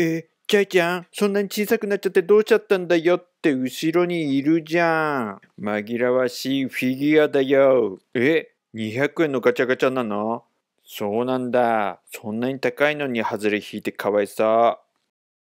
えー、キャイちゃん、そんなに小さくなっちゃってどうしちゃったんだよって後ろにいるじゃん。紛らわしいフィギュアだよ。え、200円のガチャガチャなのそうなんだ。そんなに高いのに外れ引いてかわいそう。